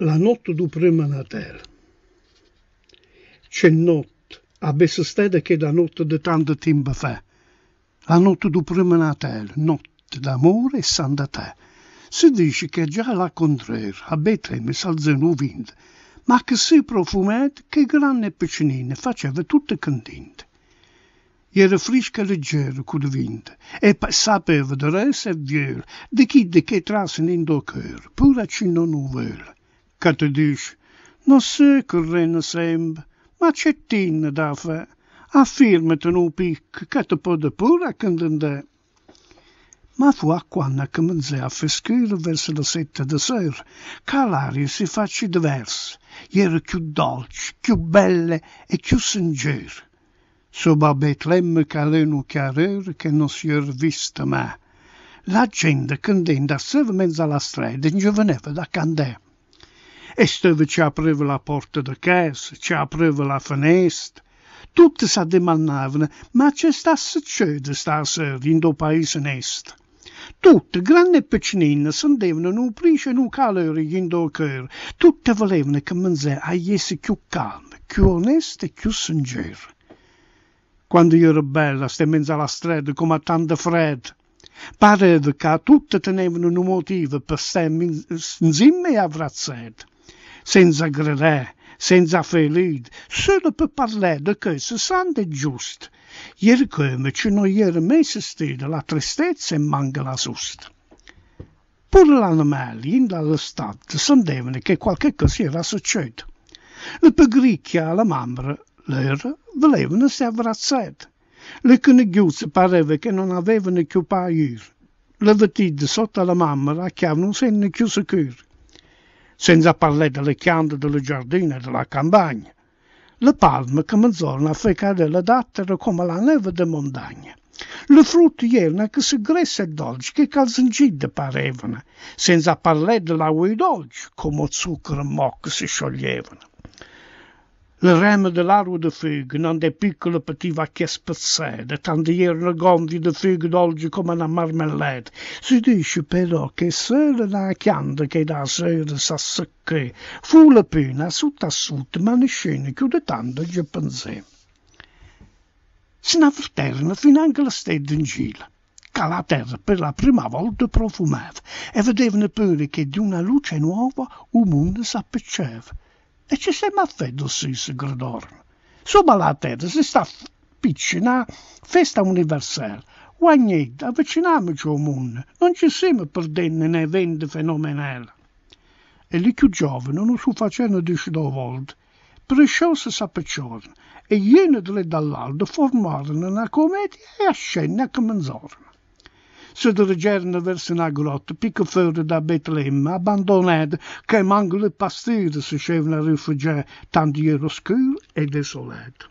la notte du prima Natale. C'è notte, a bessa stede che da notte di tanto tempo fa. La notte du prima Natale, notte d'amore e santa te. Si dice che già la contraria, a Betlemme salzano vinto, ma che si profumate che grande e piccinine faceva tutte contente. Era fresca e leggera col vinto, e sapeva di resa e viol, di chi di che trasse in do cœur, pure a ci non vuole che ti dici? Non so correndo sempre, ma c'è tinna da fare. Affirmati un picco che ti può pure accontentare. Ma fu a quando cominciò a fescire verso le sette di sera che l'aria si facce diversa, era più dolce, più bella e più sincera. Sopra Betlemme calò un che non si era visto mai. La gente candenda stava mezzo alla strada e giovenneva da candè e Esteve ci apriva la porta de casa, ci apriva la finestra. Tutti si domandavano, ma c'è sta succedendo stasera in do paese est? Tutti, grandi e piccinini, sentivano un price e un calore in do cuore. Tutti volevano che Manzè aiesse più calmo, più onesto e più sincero. Quando io ero bella, ste mezzo alla strada, come a tanta fredda, Pareva che tutti tenevano un motivo per stare insieme e avrazzate senza grelais, senza felice, solo per parlare di cose sante e giuste. Ieri come ci non ieri mai esistita la tristezza e manca la sosta. Pure gli animali in dall'estate sentivano che qualche cosa era successo. Le pegricchie alla mamma loro volevano si abbracciare. Le conigliuzze pareva che non avevano più paura. Le vetite sotto la mamma che racchiavano un senno più cuore senza parlare delle piante del giardino e della campagna. Le palme che mezz'orna a far cadere dattera come la neve di montagna. Le frutti erano che si gresse e dolci che calzingide parevano, senza parlare dell'acqua dolce come zucchero e mocco si scioglievano. Le rame dell'arvo de figo non è piccolo per va che spezzede, tanto erano gonfie de figo dolci come una marmellata. Si dice però che se la chianda che da sera sa fu la pena sotto a ma ne scene chiude tanto già pensè. Si n'avverterna fino anche la stella in gila la terra per la prima volta profumava e vedevano pure che di una luce nuova un mondo s'appicceva e ci siamo affedossi, Sigurdor. Somma la terra si sta piccina festa universale. Guagnetta, avviciniamoci al mondo, non ci siamo perdendo nei venti fenomenali. E lì più giovani non si facevano decidere volte, presciosi sappiacciorni, e iene delle dall'alto formarono una commedia e a scena a cominciarono se dirigearono verso una grotta, picco fuori da Betlemme, abbandonata, che in angolo pastiere si scevano a tanto tandiero scuro e desolato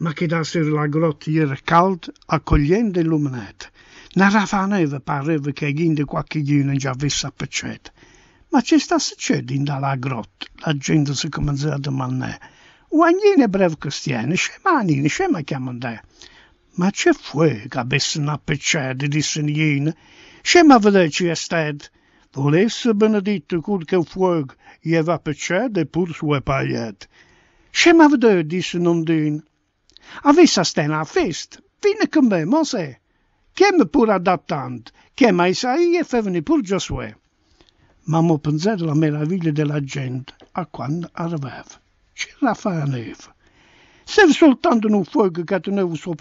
ma che da sera la grotta era calda, accogliente e illuminata. Una neve, pareva che ghinde qualche ghino già avesse appicciato. Ma ci sta succedendo alla grotta? La gente si cominciò a domandare. Uagnini breve cristiani, scemanini, scema chiamandare. Ma che fuega bessna pecede di ma vede vedeci ested, volesse benedito cul che fueg ieva pecede pur sue paiet. ma vede, disse Nondin, avessa stena fest, fine che me, mose, chem pur adattant, mai sai Isaia e feveni pur Giosue. Ma mo la meraviglia della gente a quando arrivava. ce fa serve soltanto num fuoco che tenevo o seu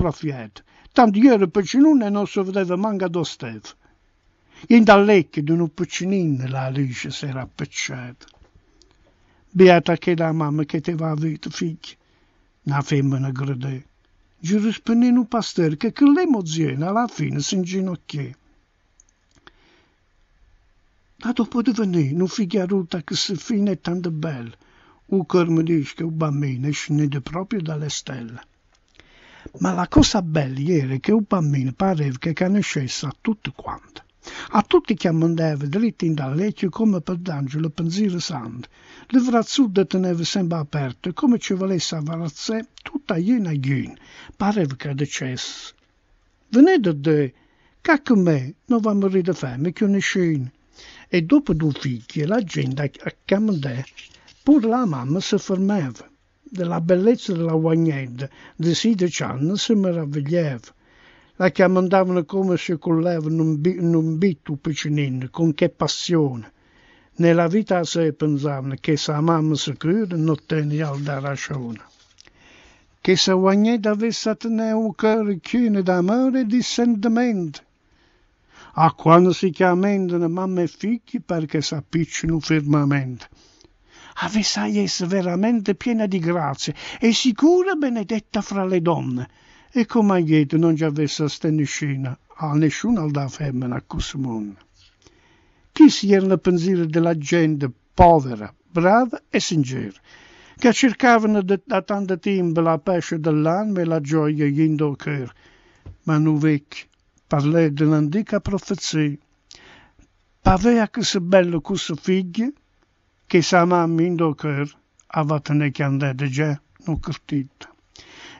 tanto ieri pequenino e não se vedeva manga do steve. E ainda di un de um pequenino la Alice s'era appecciata. Beata aquela mamma che va a avuto figli, una femmina gradè. Gli rispondì un pastore che con l'emozione alla fine si inginocchiò. Ma dopo di venire, non figlio adulta che si fine è tanto bella, un che un bambino è proprio dalle stelle. Ma la cosa bella era che il bambino pareva che conoscesse a tutti quanti. A tutti che andava dritto in dall'ecchio come per d'angelo pensiero santo. Le vrazzude teneva sempre aperte come ci volesse avvarazzare tutta iena iena. Pareva che dicesse. Venite da che con me non va a morire di fame che una scena. E dopo due figli la gente a camminare Pour l'amam se fermève, de la bellezza della di sì de Side Chan se meravigliava. La chiamandavano come se colleva in un bitto piccinino, con che passione. Nella vita a sé pensavano che sa mamma sicura non tenia da ragione. Che se Wagned avesse a tenere un cuore pieno d'amore e di sentimento, a quando si chiamano mamma e figli perché s'appiccino fermamente a Vesaies veramente piena di grazie e sicura benedetta fra le donne. E come aiete non ci avesse a ste a nessuna alda femmina a Cusmon. Chi si era nel pensiero della gente povera, brava e sincera, che cercavano da tanto tempo la pace dell'anima e la gioia in cœur, ma nu vecchi, parlai dell'antica profezia, pavea che se bello cusse figlie, che Kesama mindokör avatene chiandedege nu cârtit.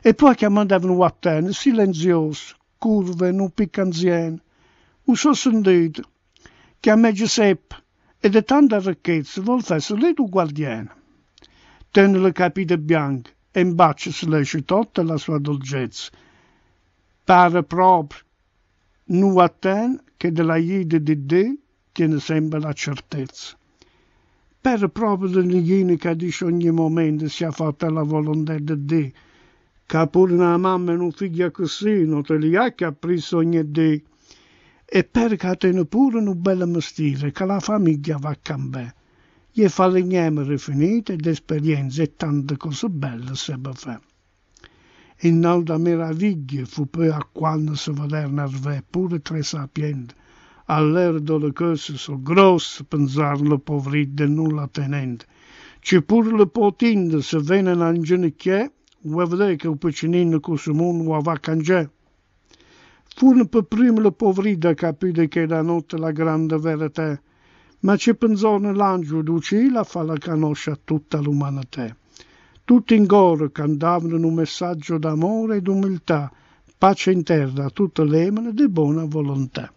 E poi chiamandevano uattene, silenzios, curve, nu piccanzien, che a me Giuseppe, e de tanta ricchezza volfesse lì tu guardiene. Ten le capite bianche e in bacio si lascia tutta la sua dolcezza. Pare proprio, nu attene che della iede di Dio tiene sempre la certezza per proprio dell'igiene dice ogni momento sia fatta la volontà di Dio. Che pure una mamma e un figlio così non te li ha che ha preso ogni Dio. E perché tiene pure un bel mestiere che la famiglia va a cambiare. Gli fa le nieme rifinite ed esperienze e tante cose belle se per fa. E un'altra meraviglia fu poi a quando si vedevano arrivare pure tre sapienti cose căsă grosse, pânzar le povrit de nulla tenente. C'è pur le potindë se vene në një në kje, u e vdekë u pëqinin në kusëmun u ava kanë gjë. Fu le povrit dhe capide che la notte la grande verità, ma ci pensò nell'angelo Lucila fa la canoscia a tutta l'umanità. Tutti in coro cantavano un messaggio d'amore e d'umiltà, pace in terra a tutte le emane di buona volontà.